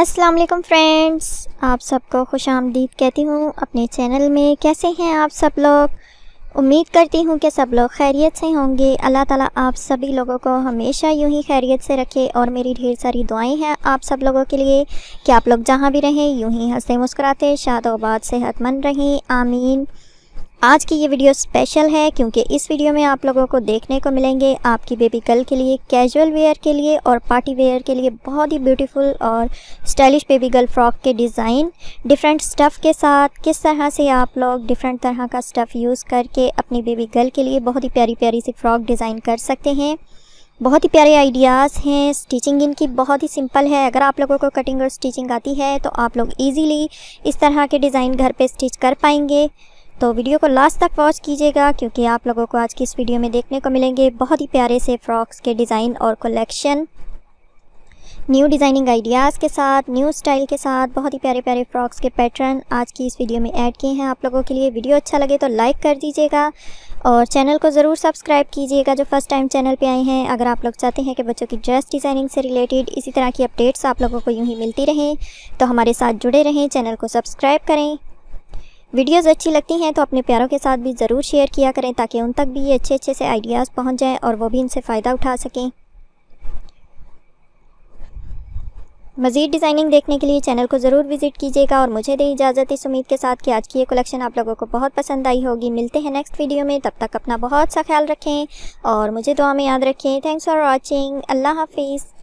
अस्सलाम वालेकुम फ्रेंड्स आप सबको खुश आमदीद कहती हूँ अपने चैनल में कैसे हैं आप सब लोग उम्मीद करती हूँ कि सब लोग खैरियत से होंगे अल्लाह ताला आप सभी लोगों को हमेशा यूं ही खैरियत से रखे और मेरी ढेर सारी दुआएं हैं आप सब लोगों के लिए कि आप लोग जहाँ भी रहें यूं ही हंसते मुस्कुराते शाद सेहतमंद रहें आमीन आज की ये वीडियो स्पेशल है क्योंकि इस वीडियो में आप लोगों को देखने को मिलेंगे आपकी बेबी गर्ल के लिए कैजुअल वेयर के लिए और पार्टी वेयर के लिए बहुत ही ब्यूटीफुल और स्टाइलिश बेबी गर्ल फ्रॉक के डिज़ाइन डिफरेंट स्टफ़ के साथ किस तरह से आप लोग डिफरेंट तरह का स्टफ़ यूज़ करके अपनी बेबी गर्ल के लिए बहुत ही प्यारी प्यारी सी फ़्रॉक डिज़ाइन कर सकते हैं बहुत ही प्यारे आइडियाज़ हैं स्टिचिंग इनकी बहुत ही सिंपल है अगर आप लोगों को कटिंग और स्टिचिंग आती है तो आप लोग ईजीली इस तरह के डिज़ाइन घर पर स्टिच कर पाएंगे तो वीडियो को लास्ट तक वॉच कीजिएगा क्योंकि आप लोगों को आज की इस वीडियो में देखने को मिलेंगे बहुत ही प्यारे से फ्रॉक्स के डिज़ाइन और कलेक्शन न्यू डिज़ाइनिंग आइडियाज़ के साथ न्यू स्टाइल के साथ बहुत ही प्यारे प्यारे फ्रॉक्स के पैटर्न आज की इस वीडियो में ऐड किए हैं आप लोगों के लिए वीडियो अच्छा लगे तो लाइक कर दीजिएगा और चैनल को ज़रूर सब्सक्राइब कीजिएगा जो फर्स्ट टाइम चैनल पे आए हैं अगर आप लोग चाहते हैं कि बच्चों की ड्रेस डिज़ाइनिंग से रिलेटेड इसी तरह की अपडेट्स आप लोगों को यूँ ही मिलती रहें तो हमारे साथ जुड़े रहें चैनल को सब्सक्राइब करें वीडियोस अच्छी लगती हैं तो अपने प्यारों के साथ भी ज़रूर शेयर किया करें ताकि उन तक भी ये अच्छे अच्छे से आइडियाज़ पहुँच जाएँ और वो भी इनसे फ़ायदा उठा सकें मज़ीद डिज़ाइनिंग देखने के लिए चैनल को ज़रूर विज़िट कीजिएगा और मुझे दे इजाज़त इस उम्मीद के साथ कि आज की ये कलेक्शन आप लोगों को बहुत पसंद आई होगी मिलते हैं नेक्स्ट वीडियो में तब तक अपना बहुत सा ख्याल रखें और मुझे दुआ में याद रखें थैंक्स फॉर वॉचिंग अल्लाह हाफिज़